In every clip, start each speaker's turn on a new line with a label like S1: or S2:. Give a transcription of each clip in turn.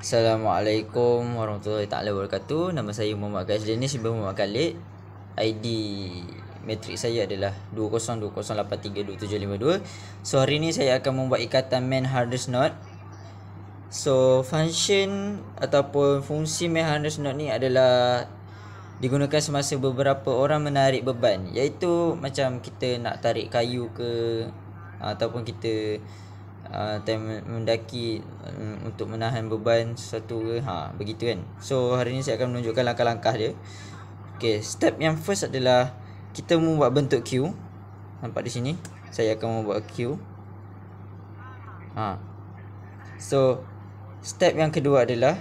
S1: Assalamualaikum warahmatullahi taala wabarakatuh. Nama saya Muhammad Khalid Dennis bin Muhammad Khalid. ID metrik saya adalah 20283 So hari ni saya akan membuat ikatan main hardest knot. So function ataupun fungsi main hardest knot ni adalah digunakan semasa beberapa orang menarik beban iaitu macam kita nak tarik kayu ke ataupun kita uh, mendaki um, untuk menahan beban sesuatu ke ha begitu kan so hari ni saya akan menunjukkan langkah-langkah dia okey step yang first adalah kita membuat bentuk Q. nampak di sini saya akan membuat Q. ha so step yang kedua adalah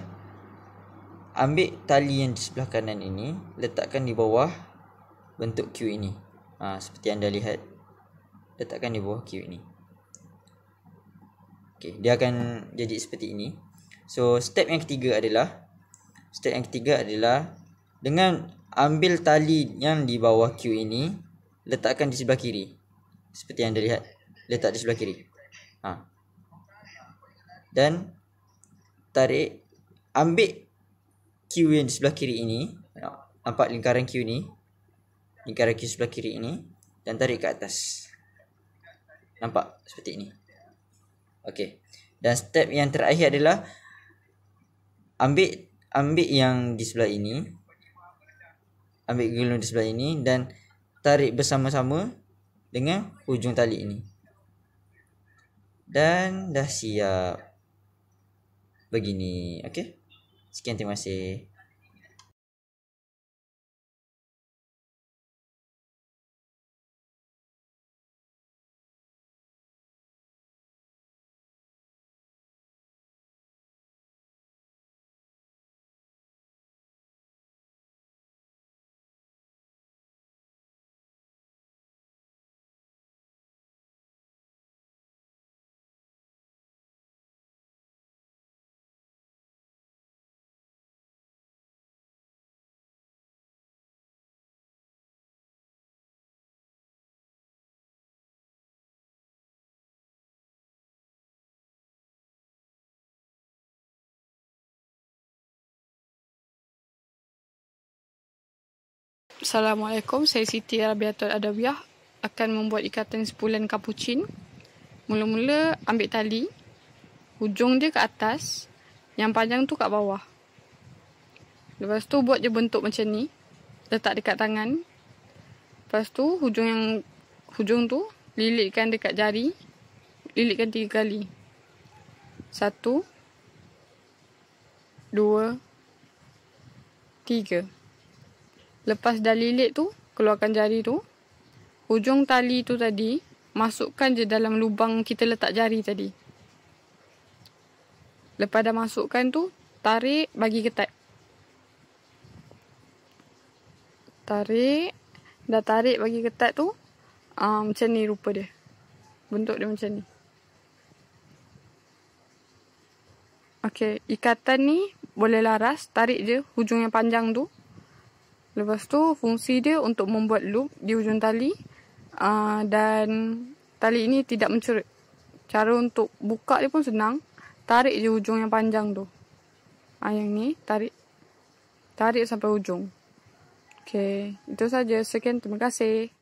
S1: ambil tali yang di sebelah kanan ini letakkan di bawah bentuk Q ini ha seperti anda lihat letakkan di bawah Q ini Okay, dia akan jadi seperti ini. So step yang ketiga adalah step yang ketiga adalah dengan ambil tali yang di bawah Q ini letakkan di sebelah kiri. Seperti yang anda lihat letak di sebelah kiri. Ha. Dan tarik ambil Q yang di sebelah kiri ini. Nampak lingkaran Q ni. Lingkaran Q sebelah kiri ini dan tarik ke atas. Nampak seperti ini. Okey. Dan step yang terakhir adalah ambil ambil yang di sebelah ini. Ambil gulung di sebelah ini dan tarik bersama-sama dengan hujung tali ini. Dan dah siap. Begini. Okey. Sekian terima kasih. Assalamualaikum, saya Siti Rabiatul
S2: Adawiyah akan membuat ikatan sepulan kapucin. Mula-mula ambil tali, hujung dia ke atas, yang panjang tu kat bawah. Lepas tu buat je bentuk macam ni, letak dekat tangan. Lepas tu hujung yang hujung tu lilitkan dekat jari, lilitkan tiga kali. Satu, dua, tiga lepas dah lilit tu, keluarkan jari tu. Hujung tali tu tadi, masukkan je dalam lubang kita letak jari tadi. Lepas dah masukkan tu, tarik bagi ketat. Tarik. Dah tarik bagi ketat tu, uh, macam ni rupa dia. Bentuk dia macam ni. Okay, ikatan ni boleh laras. Tarik je hujung yang panjang tu. Lepas tu fungsi dia untuk membuat loop di hujung tali uh, dan tali ini tidak mencerut. Cara untuk buka dia pun senang. Tarik je hujung yang panjang tu. Ha, yang ni tarik. Tarik sampai hujung. Okay. Itu saja. Sekian terima kasih.